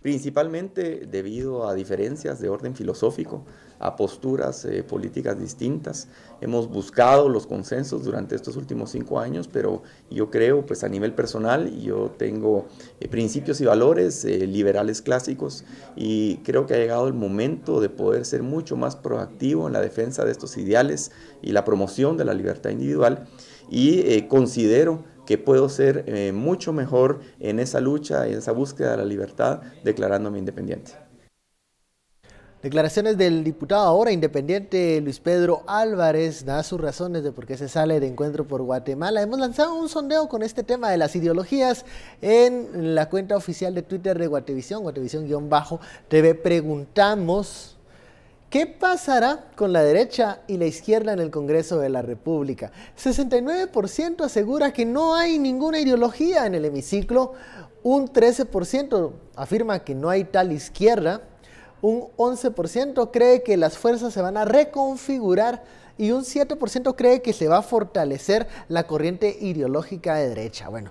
principalmente debido a diferencias de orden filosófico, a posturas eh, políticas distintas. Hemos buscado los consensos durante estos últimos cinco años, pero yo creo, pues a nivel personal, yo tengo eh, principios y valores eh, liberales clásicos y creo que ha llegado el momento de poder ser mucho más proactivo en la defensa de estos ideales y la promoción de la libertad individual y considero que puedo ser eh, mucho mejor en esa lucha, en esa búsqueda de la libertad, declarándome independiente. Declaraciones del diputado ahora independiente Luis Pedro Álvarez da sus razones de por qué se sale de encuentro por Guatemala. Hemos lanzado un sondeo con este tema de las ideologías en la cuenta oficial de Twitter de Guatevisión, Guatevisión-TV. Preguntamos ¿Qué pasará con la derecha y la izquierda en el Congreso de la República? 69% asegura que no hay ninguna ideología en el hemiciclo, un 13% afirma que no hay tal izquierda, un 11% cree que las fuerzas se van a reconfigurar y un 7% cree que se va a fortalecer la corriente ideológica de derecha. Bueno,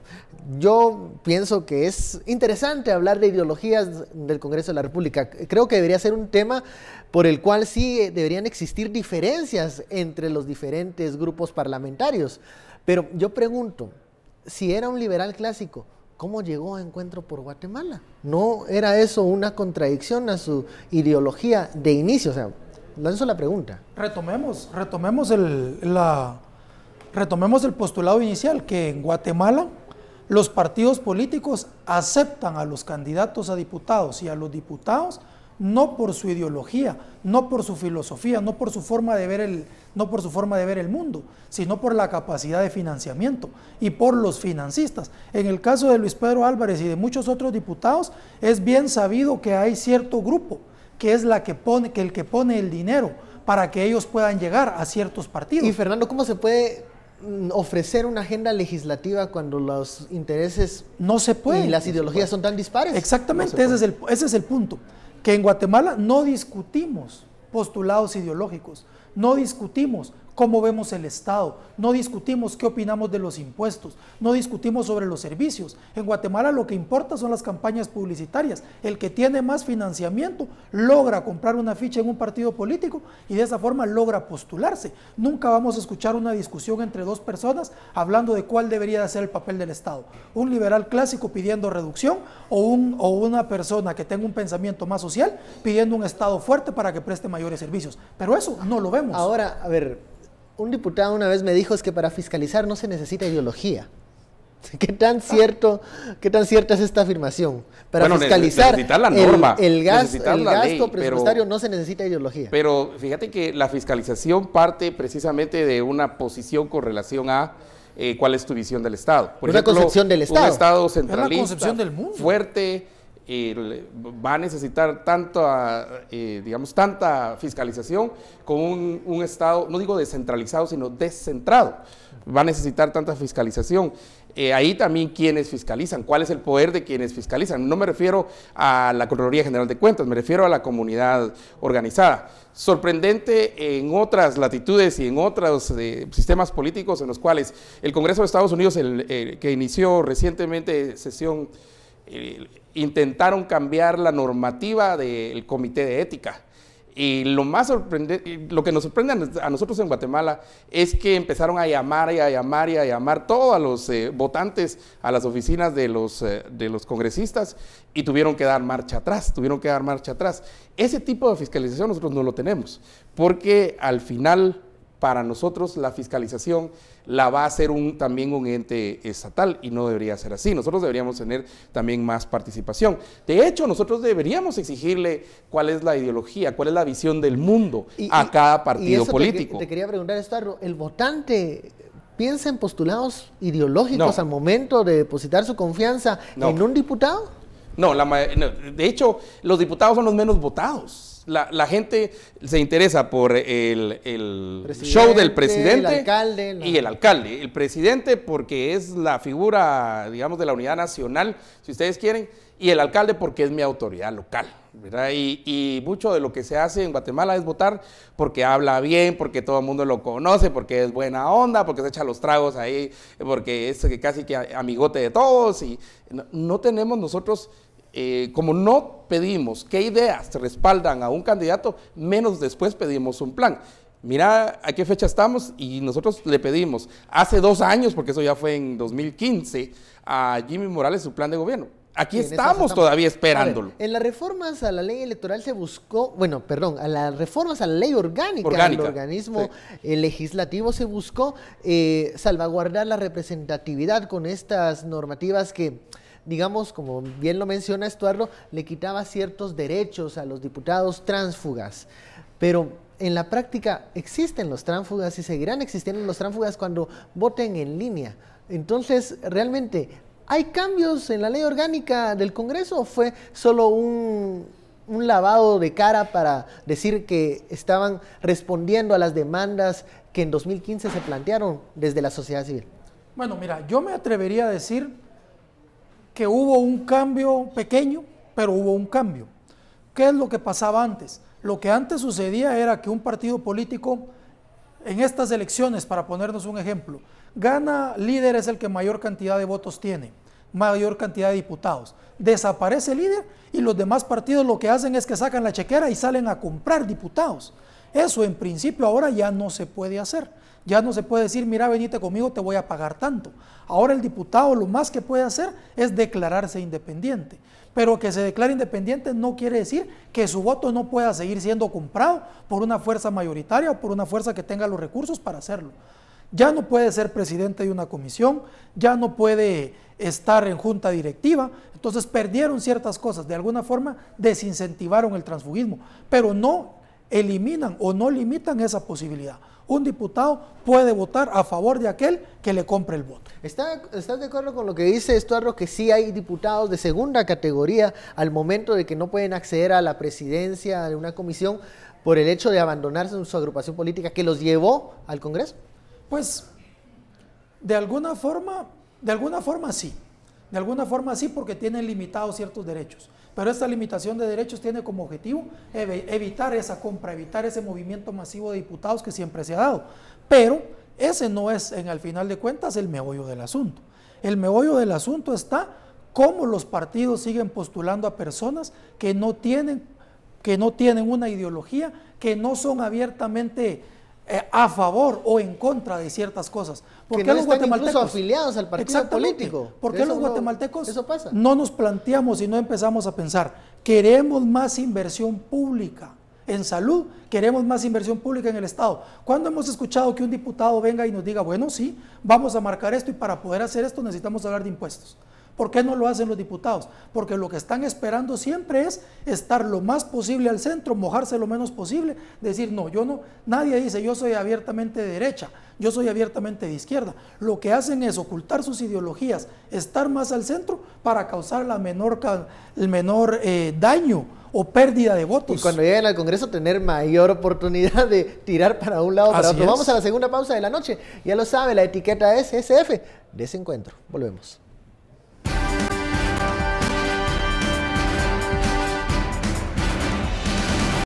yo pienso que es interesante hablar de ideologías del Congreso de la República. Creo que debería ser un tema por el cual sí eh, deberían existir diferencias entre los diferentes grupos parlamentarios. Pero yo pregunto, si era un liberal clásico, ¿Cómo llegó a Encuentro por Guatemala? ¿No era eso una contradicción a su ideología de inicio? O sea, lanzo la pregunta. Retomemos, retomemos la, retomemos el postulado inicial, que en Guatemala los partidos políticos aceptan a los candidatos a diputados y a los diputados no por su ideología, no por su filosofía, no por su forma de ver el, no por su forma de ver el mundo, sino por la capacidad de financiamiento y por los financistas. En el caso de Luis Pedro Álvarez y de muchos otros diputados, es bien sabido que hay cierto grupo que es la que pone, que el que pone el dinero para que ellos puedan llegar a ciertos partidos. Y Fernando, ¿cómo se puede mm, ofrecer una agenda legislativa cuando los intereses no se pueden y las ideologías son tan dispares. Exactamente, ese, es el, ese es el punto que en Guatemala no discutimos postulados ideológicos, no discutimos cómo vemos el Estado, no discutimos qué opinamos de los impuestos, no discutimos sobre los servicios. En Guatemala lo que importa son las campañas publicitarias. El que tiene más financiamiento logra comprar una ficha en un partido político y de esa forma logra postularse. Nunca vamos a escuchar una discusión entre dos personas hablando de cuál debería ser el papel del Estado. Un liberal clásico pidiendo reducción o, un, o una persona que tenga un pensamiento más social pidiendo un Estado fuerte para que preste mayores servicios. Pero eso no lo vemos. Ahora, a ver, un diputado una vez me dijo es que para fiscalizar no se necesita ideología. ¿Qué tan cierto, qué tan cierta es esta afirmación? Para fiscalizar la el, gasto presupuestario no se necesita ideología. Pero fíjate que la fiscalización parte precisamente de una posición con relación a eh, cuál es tu visión del Estado. Por una concepción del Estado. Un Estado centralista, concepción del mundo. fuerte, va a necesitar tanta, eh, digamos, tanta fiscalización con un, Estado, no digo descentralizado, sino descentrado. Va a necesitar tanta fiscalización. Eh, ahí también quienes fiscalizan, cuál es el poder de quienes fiscalizan. No me refiero a la Contraloría General de Cuentas, me refiero a la comunidad organizada. Sorprendente en otras latitudes y en otros eh, sistemas políticos en los cuales el Congreso de Estados Unidos, que inició recientemente sesión intentaron cambiar la normativa del comité de ética. Y lo más sorprendente, lo que nos sorprende a nosotros en Guatemala es que empezaron a llamar y a llamar y a llamar todos a los eh, votantes a las oficinas de los, eh, de los congresistas y tuvieron que dar marcha atrás, tuvieron que dar marcha atrás. Ese tipo de fiscalización nosotros no lo tenemos, porque al final para nosotros la fiscalización la va a hacer un, también un ente estatal y no debería ser así. Nosotros deberíamos tener también más participación. De hecho, nosotros deberíamos exigirle cuál es la ideología, cuál es la visión del mundo a cada partido político. Te, quería preguntar, esto: el votante piensa en postulados ideológicos al momento de depositar su confianza en un diputado? No, la, no, de hecho, los diputados son los menos votados la, gente se interesa por el, show del presidente y el alcalde. El presidente porque es la figura, digamos, de la unidad nacional, si ustedes quieren, y el alcalde porque es mi autoridad local. Y, mucho de lo que se hace en Guatemala es votar porque habla bien, porque todo el mundo lo conoce, porque es buena onda, porque se echa los tragos ahí, porque es casi que amigote de todos. Y no tenemos nosotros eh, como no pedimos qué ideas respaldan a un candidato, menos después pedimos un plan. Mira a qué fecha estamos y nosotros le pedimos hace dos años, porque eso ya fue en 2015, a Jimmy Morales su plan de gobierno. Aquí estamos, todavía esperándolo. en las reformas a la ley electoral se buscó, bueno, perdón, a las reformas a la ley orgánica, del organismo legislativo se buscó eh, salvaguardar la representatividad con estas normativas que digamos, como bien lo menciona Estuardo, le quitaba ciertos derechos a los diputados tránsfugas. Pero en la práctica existen los tránsfugas y seguirán existiendo los tránsfugas cuando voten en línea. Entonces, realmente, ¿hay cambios en la ley orgánica del Congreso o fue solo un, un lavado de cara para decir que estaban respondiendo a las demandas que en 2015 se plantearon desde la sociedad civil? Bueno, mira, yo me atrevería a decir que hubo un cambio pequeño, pero hubo un cambio. ¿Qué es lo que pasaba antes? Lo que antes sucedía era que un partido político en estas elecciones, para ponernos un ejemplo, gana líder es el que mayor cantidad de votos tiene, mayor cantidad de diputados. Desaparece líder y los demás partidos lo que hacen es que sacan la chequera y salen a comprar diputados. Eso en principio ahora ya no se puede hacer. Ya no se puede decir, mira, venite conmigo, te voy a pagar tanto. Ahora el diputado lo más que puede hacer es declararse independiente. Pero que se declare independiente no quiere decir que su voto no pueda seguir siendo comprado por una fuerza mayoritaria o por una fuerza que tenga los recursos para hacerlo. Ya no puede ser presidente de una comisión, ya no puede estar en junta directiva. Entonces perdieron ciertas cosas. De alguna forma desincentivaron el transfugismo, pero no eliminan o no limitan esa posibilidad. Un diputado puede votar a favor de aquel que le compre el voto. ¿Estás está de acuerdo con lo que dice Estuardo, que sí hay diputados de segunda categoría al momento de que no pueden acceder a la presidencia de una comisión por el hecho de abandonarse en su agrupación política que los llevó al Congreso? Pues, de alguna forma, de alguna forma sí. De alguna forma sí, porque tienen limitados ciertos derechos. Pero esta limitación de derechos tiene como objetivo evitar esa compra, evitar ese movimiento masivo de diputados que siempre se ha dado. Pero ese no es, en al final de cuentas, el meollo del asunto. El meollo del asunto está cómo los partidos siguen postulando a personas que no tienen, que no tienen una ideología, que no son abiertamente eh, a favor o en contra de ciertas cosas. porque qué los están guatemaltecos afiliados al partido político? ¿Por qué los guatemaltecos eso pasa. no nos planteamos y no empezamos a pensar? Queremos más inversión pública en salud, queremos más inversión pública en el Estado. ¿Cuándo hemos escuchado que un diputado venga y nos diga, bueno, sí, vamos a marcar esto y para poder hacer esto necesitamos hablar de impuestos? ¿Por qué no lo hacen los diputados? Porque lo que están esperando siempre es estar lo más posible al centro, mojarse lo menos posible, decir, no, yo no, nadie dice yo soy abiertamente derecha, yo soy abiertamente de izquierda. Lo que hacen es ocultar sus ideologías, estar más al centro para causar la menor, el menor eh, daño o pérdida de votos. Y cuando lleguen al Congreso tener mayor oportunidad de tirar para un lado, para otro. Vamos a la segunda pausa de la noche. Ya lo sabe, la etiqueta es SF, desencuentro. Volvemos.